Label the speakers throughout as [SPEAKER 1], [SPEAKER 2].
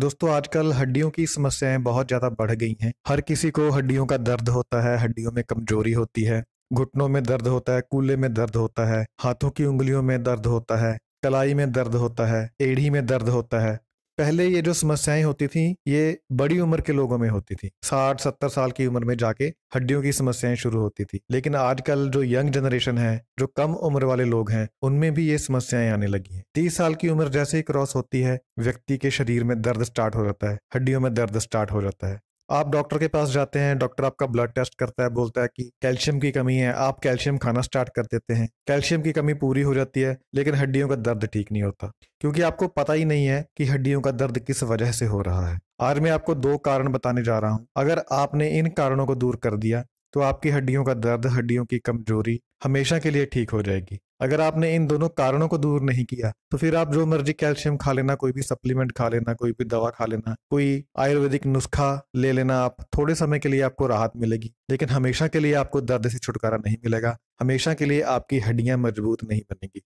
[SPEAKER 1] दोस्तों आजकल हड्डियों की समस्याएं बहुत ज़्यादा बढ़ गई हैं हर किसी को हड्डियों का दर्द होता है हड्डियों में कमजोरी होती है घुटनों में दर्द होता है कूल्हे में दर्द होता है हाथों की उंगलियों में दर्द होता है कलाई में दर्द होता है एड़ी में दर्द होता है पहले ये जो समस्याएं होती थी ये बड़ी उम्र के लोगों में होती थी साठ सत्तर साल की उम्र में जाके हड्डियों की समस्याएं शुरू होती थी लेकिन आजकल जो यंग जनरेशन है जो कम उम्र वाले लोग हैं उनमें भी ये समस्याएं आने लगी हैं तीस साल की उम्र जैसे ही क्रॉस होती है व्यक्ति के शरीर में दर्द स्टार्ट हो जाता है हड्डियों में दर्द स्टार्ट हो जाता है आप डॉक्टर के पास जाते हैं डॉक्टर आपका ब्लड टेस्ट करता है बोलता है कि कैल्शियम की कमी है आप कैल्शियम खाना स्टार्ट कर देते हैं कैल्शियम की कमी पूरी हो जाती है लेकिन हड्डियों का दर्द ठीक नहीं होता क्योंकि आपको पता ही नहीं है कि हड्डियों का दर्द किस वजह से हो रहा है आज मैं आपको दो कारण बताने जा रहा हूँ अगर आपने इन कारणों को दूर कर दिया तो आपकी हड्डियों का दर्द हड्डियों की कमजोरी हमेशा के लिए ठीक हो जाएगी अगर आपने इन दोनों कारणों को दूर नहीं किया तो फिर आप जो मर्जी कैल्शियम खा लेना कोई भी सप्लीमेंट खा लेना कोई भी दवा खा लेना कोई आयुर्वेदिक नुस्खा ले लेना आप थोड़े समय के लिए आपको राहत मिलेगी लेकिन हमेशा के लिए आपको दर्द से छुटकारा नहीं मिलेगा हमेशा के लिए आपकी हड्डियां मजबूत नहीं बनेगी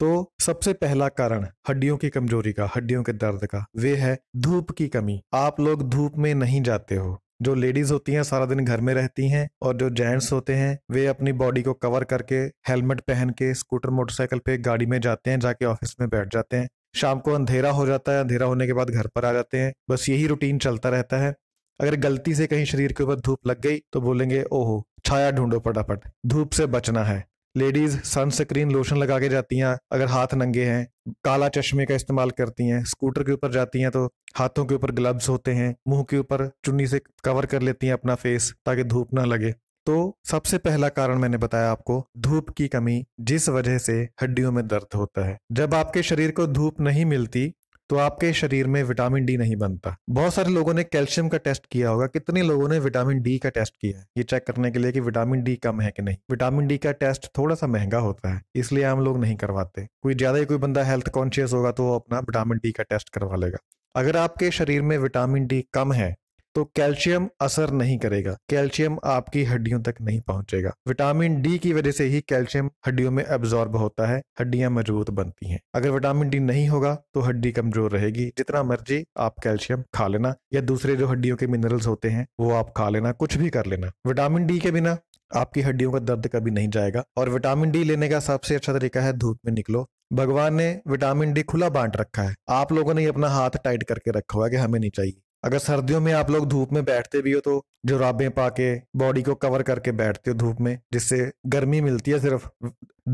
[SPEAKER 1] तो सबसे पहला कारण हड्डियों की कमजोरी का हड्डियों के दर्द का वे है धूप की कमी आप लोग धूप में नहीं जाते हो जो लेडीज होती हैं सारा दिन घर में रहती हैं और जो जेंट्स होते हैं वे अपनी बॉडी को कवर करके हेलमेट पहन के स्कूटर मोटरसाइकिल पे गाड़ी में जाते हैं जाके ऑफिस में बैठ जाते हैं शाम को अंधेरा हो जाता है अंधेरा होने के बाद घर पर आ जाते हैं बस यही रूटीन चलता रहता है अगर गलती से कहीं शरीर के ऊपर धूप लग गई तो बोलेंगे ओहो छाया ढूंढो फटाफट धूप से बचना है लेडीज सनस्क्रीन लोशन लगा के जाती हैं अगर हाथ नंगे हैं काला चश्मे का इस्तेमाल करती हैं स्कूटर के ऊपर जाती हैं तो हाथों के ऊपर ग्लव्स होते हैं मुंह के ऊपर चुन्नी से कवर कर लेती हैं अपना फेस ताकि धूप ना लगे तो सबसे पहला कारण मैंने बताया आपको धूप की कमी जिस वजह से हड्डियों में दर्द होता है जब आपके शरीर को धूप नहीं मिलती तो आपके शरीर में विटामिन डी नहीं बनता बहुत सारे लोगों ने कैल्शियम का टेस्ट किया होगा कितने लोगों ने विटामिन डी का टेस्ट किया है ये चेक करने के लिए कि विटामिन डी कम है कि नहीं विटामिन डी का टेस्ट थोड़ा सा महंगा होता है इसलिए हम लोग नहीं करवाते कोई ज्यादा ही कोई बंदा हेल्थ कॉन्शियस होगा तो वो अपना विटामिन डी का टेस्ट करवा लेगा अगर आपके शरीर में विटामिन डी कम है तो कैल्शियम असर नहीं करेगा कैल्शियम आपकी हड्डियों तक नहीं पहुंचेगा विटामिन डी की वजह से ही कैल्शियम हड्डियों में एब्जॉर्ब होता है हड्डियां मजबूत बनती हैं अगर विटामिन डी नहीं होगा तो हड्डी कमजोर रहेगी जितना मर्जी आप कैल्शियम खा लेना या दूसरे जो हड्डियों के मिनरल्स होते हैं वो आप खा लेना कुछ भी कर लेना विटामिन डी के बिना आपकी हड्डियों का दर्द कभी नहीं जाएगा और विटामिन डी लेने का सबसे अच्छा तरीका है धूप में निकलो भगवान ने विटामिन डी खुला बांट रखा है आप लोगों ने अपना हाथ टाइट करके रखा हुआ है कि हमें नहीं चाहिए अगर सर्दियों में आप लोग धूप में बैठते भी हो तो जुराबें पाके बॉडी को कवर करके बैठते हो धूप में जिससे गर्मी मिलती है सिर्फ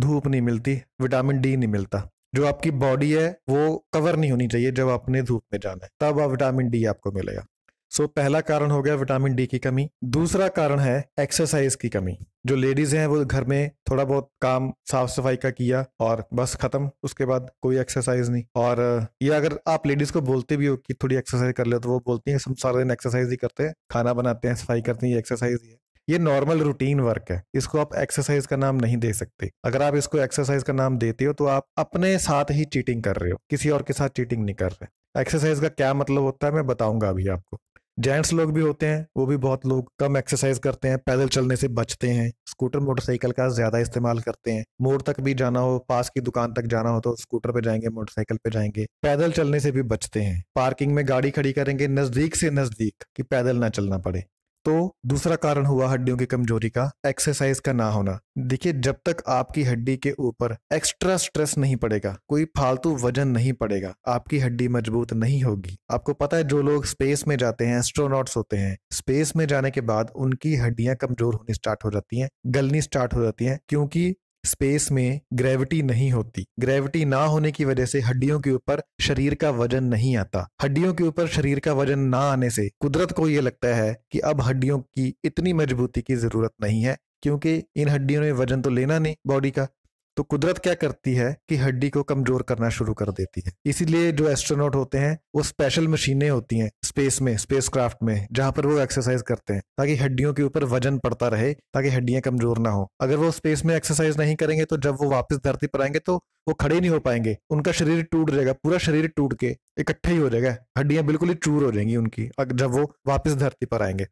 [SPEAKER 1] धूप नहीं मिलती विटामिन डी नहीं मिलता जो आपकी बॉडी है वो कवर नहीं होनी चाहिए जब आपने धूप में जाना है तब आप विटामिन डी आपको मिलेगा सो पहला कारण हो गया विटामिन डी की कमी दूसरा कारण है एक्सरसाइज की कमी जो लेडीज हैं वो घर में थोड़ा बहुत काम साफ सफाई का किया और बस खत्म उसके बाद कोई एक्सरसाइज नहीं और ये अगर आप लेडीज को बोलते भी हो कि थोड़ी एक्सरसाइज कर ले तो वो बोलती हैं हम सारा दिन एक्सरसाइज ही करते हैं खाना बनाते हैं सफाई करते हैं एक्सरसाइज ही है ये नॉर्मल रूटीन वर्क है इसको आप एक्सरसाइज का नाम नहीं दे सकते अगर आप इसको एक्सरसाइज का नाम देते हो तो आप अपने साथ ही चीटिंग कर रहे हो किसी और के साथ चीटिंग नहीं कर रहे एक्सरसाइज का क्या मतलब होता है मैं बताऊंगा अभी आपको जेंट्स लोग भी होते हैं वो भी बहुत लोग कम एक्सरसाइज करते हैं पैदल चलने से बचते हैं स्कूटर मोटरसाइकिल का ज्यादा इस्तेमाल करते हैं मोड़ तक भी जाना हो पास की दुकान तक जाना हो तो स्कूटर पे जाएंगे मोटरसाइकिल पे जाएंगे पैदल चलने से भी बचते हैं पार्किंग में गाड़ी खड़ी करेंगे नजदीक से नजदीक कि पैदल ना चलना पड़े तो दूसरा कारण हुआ हड्डियों की कमजोरी का एक्सरसाइज का ना होना देखिए जब तक आपकी हड्डी के ऊपर एक्स्ट्रा स्ट्रेस नहीं पड़ेगा कोई फालतू वजन नहीं पड़ेगा आपकी हड्डी मजबूत नहीं होगी आपको पता है जो लोग स्पेस में जाते हैं एस्ट्रोनॉट्स होते हैं स्पेस में जाने के बाद उनकी हड्डियां कमजोर होनी स्टार्ट हो जाती हैं गलनी स्टार्ट हो जाती हैं क्योंकि स्पेस में ग्रेविटी नहीं होती ग्रेविटी ना होने की वजह से हड्डियों के ऊपर शरीर का वजन नहीं आता हड्डियों के ऊपर शरीर का वजन ना आने से कुदरत को यह लगता है कि अब हड्डियों की इतनी मजबूती की जरूरत नहीं है क्योंकि इन हड्डियों ने वजन तो लेना नहीं बॉडी का तो कुदरत क्या करती है कि हड्डी को कमजोर करना शुरू कर देती है इसीलिए जो एस्ट्रोनॉट होते हैं वो स्पेशल मशीनें होती हैं स्पेस में स्पेस क्राफ्ट में जहां पर वो एक्सरसाइज करते हैं ताकि हड्डियों के ऊपर वजन पड़ता रहे ताकि हड्डियां कमजोर ना हो अगर वो स्पेस में एक्सरसाइज नहीं करेंगे तो जब वो वापस धरती पर आएंगे तो वो खड़े नहीं हो पाएंगे उनका शरीर टूट जाएगा पूरा शरीर टूट के इकट्ठा ही हो जाएगा हड्डियां बिल्कुल ही चूर हो जाएंगी उनकी जब वो वापस धरती पर आएंगे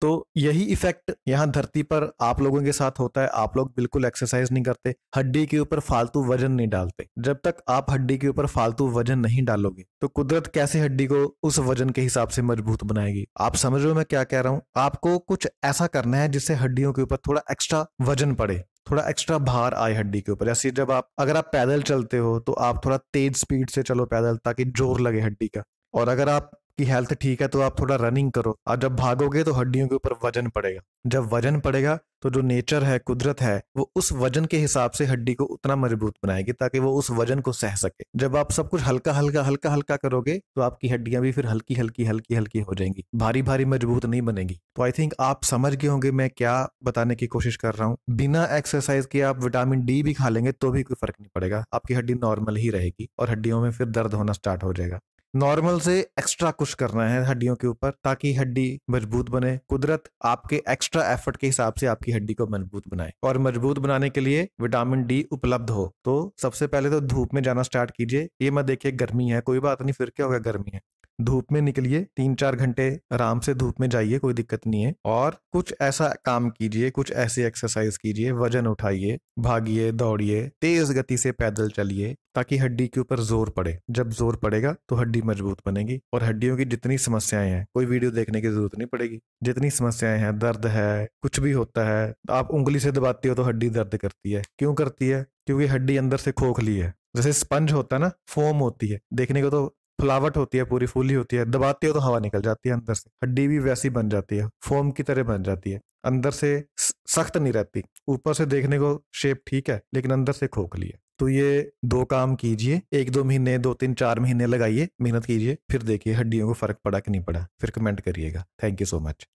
[SPEAKER 1] तो यही इफेक्ट यहाँ धरती पर आप लोगों के साथ होता है आप लोग बिल्कुल एक्सरसाइज नहीं करते हड्डी के ऊपर फालतू वजन नहीं डालते जब तक आप हड्डी के ऊपर फालतू वजन नहीं डालोगे तो कुदरत कैसे हड्डी को उस वजन के हिसाब से मजबूत बनाएगी आप समझ रहे हो मैं क्या कह रहा हूँ आपको कुछ ऐसा करना है जिससे हड्डियों के ऊपर थोड़ा एक्स्ट्रा वजन पड़े थोड़ा एक्स्ट्रा भार आए हड्डी के ऊपर जैसे जब आप अगर आप पैदल चलते हो तो आप थोड़ा तेज स्पीड से चलो पैदल ताकि जोर लगे हड्डी का और अगर आप कि हेल्थ ठीक है तो आप थोड़ा रनिंग करो और जब भागोगे तो हड्डियों के ऊपर वजन पड़ेगा जब वजन पड़ेगा तो जो नेचर है कुदरत है वो उस वजन के हिसाब से हड्डी को उतना मजबूत बनाएगी ताकि वो उस वजन को सह सके जब आप सब कुछ हल्का हल्का हल्का हल्का करोगे तो आपकी हड्डियां भी फिर हल्की हल्की हल्की हल्की हो जाएंगी भारी भारी मजबूत नहीं बनेगी तो आई थिंक आप समझ गए होंगे मैं क्या बताने की कोशिश कर रहा हूँ बिना एक्सरसाइज के आप विटामिन डी भी खा लेंगे तो भी कोई फर्क नहीं पड़ेगा आपकी हड्डी नॉर्मल ही रहेगी और हड्डियों में फिर दर्द होना स्टार्ट हो जाएगा नॉर्मल से एक्स्ट्रा कुछ करना है हड्डियों के ऊपर ताकि हड्डी मजबूत बने कुदरत आपके एक्स्ट्रा एफर्ट के हिसाब से आपकी हड्डी को मजबूत बनाए और मजबूत बनाने के लिए विटामिन डी उपलब्ध हो तो सबसे पहले तो धूप में जाना स्टार्ट कीजिए ये मत देखिए गर्मी है कोई बात नहीं फिर क्या होगा गर्मी है धूप में निकलिए तीन चार घंटे आराम से धूप में जाइए कोई दिक्कत नहीं है और कुछ ऐसा काम कीजिए कुछ ऐसी एक्सरसाइज कीजिए वजन उठाइए भागिए दौड़िए तेज गति से पैदल चलिए ताकि हड्डी के ऊपर जोर पड़े जब जोर पड़ेगा तो हड्डी मजबूत बनेगी और हड्डियों की जितनी समस्याएं हैं कोई वीडियो देखने की जरूरत नहीं पड़ेगी जितनी समस्याएं हैं दर्द है कुछ भी होता है तो आप उंगली से दबाती हो तो हड्डी दर्द करती है क्यों करती है क्योंकि हड्डी अंदर से खोखली है जैसे स्पंज होता है ना फोम होती है देखने को तो फुलावट होती है पूरी फूली होती है दबाते हो तो हवा निकल जाती है अंदर से हड्डी भी वैसी बन जाती है फोम की तरह बन जाती है अंदर से सख्त नहीं रहती ऊपर से देखने को शेप ठीक है लेकिन अंदर से खोखली है तो ये दो काम कीजिए एक दो महीने दो तीन चार महीने लगाइए मेहनत कीजिए फिर देखिए हड्डियों को फर्क पड़ा कि नहीं पड़ा फिर कमेंट करिएगा थैंक यू सो मच